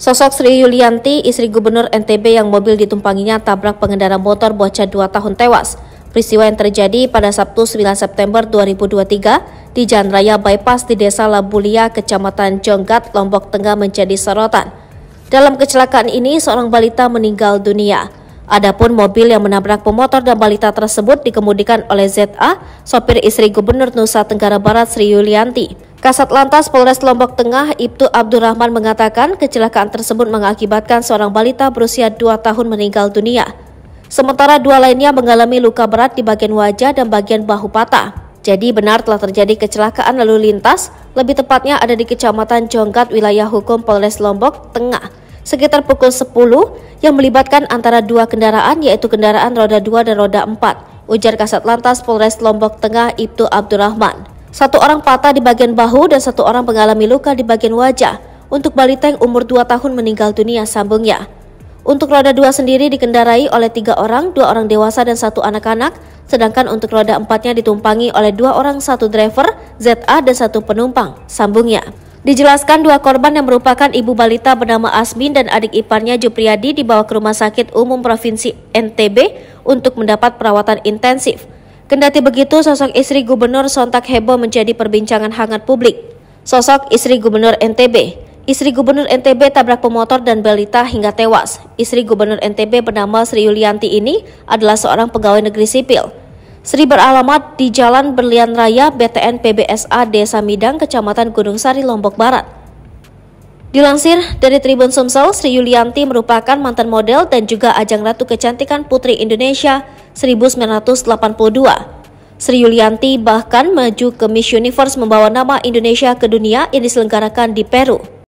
Sosok Sri Yulianti, istri gubernur NTB yang mobil ditumpanginya tabrak pengendara motor bocah 2 tahun tewas. Peristiwa yang terjadi pada Sabtu 9 September 2023 di Jalan Raya Bypass di Desa Labulia, Kecamatan Jonggat, Lombok Tengah menjadi sorotan. Dalam kecelakaan ini, seorang balita meninggal dunia. Adapun mobil yang menabrak pemotor dan balita tersebut dikemudikan oleh ZA, sopir istri Gubernur Nusa Tenggara Barat Sri Yulianti. Kasat Lantas Polres Lombok Tengah Ibtu Abdurrahman mengatakan kecelakaan tersebut mengakibatkan seorang balita berusia 2 tahun meninggal dunia. Sementara dua lainnya mengalami luka berat di bagian wajah dan bagian bahu patah. Jadi benar telah terjadi kecelakaan lalu lintas, lebih tepatnya ada di Kecamatan Jonggat, wilayah hukum Polres Lombok Tengah sekitar pukul 10 yang melibatkan antara dua kendaraan yaitu kendaraan roda 2 dan roda 4, ujar Kasat Lantas Polres Lombok Tengah Ibtu Abdurrahman. Satu orang patah di bagian bahu dan satu orang mengalami luka di bagian wajah. Untuk balita yang umur 2 tahun meninggal dunia sambungnya. Untuk roda 2 sendiri dikendarai oleh tiga orang, dua orang dewasa dan satu anak-anak, sedangkan untuk roda empatnya ditumpangi oleh dua orang, satu driver, ZA dan satu penumpang, sambungnya. Dijelaskan dua korban yang merupakan ibu balita bernama Asmin dan adik iparnya Jupriyadi dibawa ke Rumah Sakit Umum Provinsi NTB untuk mendapat perawatan intensif. Kendati begitu, sosok istri gubernur sontak heboh menjadi perbincangan hangat publik. Sosok istri gubernur NTB Istri gubernur NTB tabrak pemotor dan balita hingga tewas. Istri gubernur NTB bernama Sri Yulianti ini adalah seorang pegawai negeri sipil. Sri beralamat di Jalan Berlian Raya BTN PBSA Desa Midang, Kecamatan Gunung Sari, Lombok Barat. Dilansir dari Tribun Sumsel, Sri Yulianti merupakan mantan model dan juga ajang Ratu Kecantikan Putri Indonesia 1982. Sri Yulianti bahkan maju ke Miss Universe membawa nama Indonesia ke dunia yang diselenggarakan di Peru.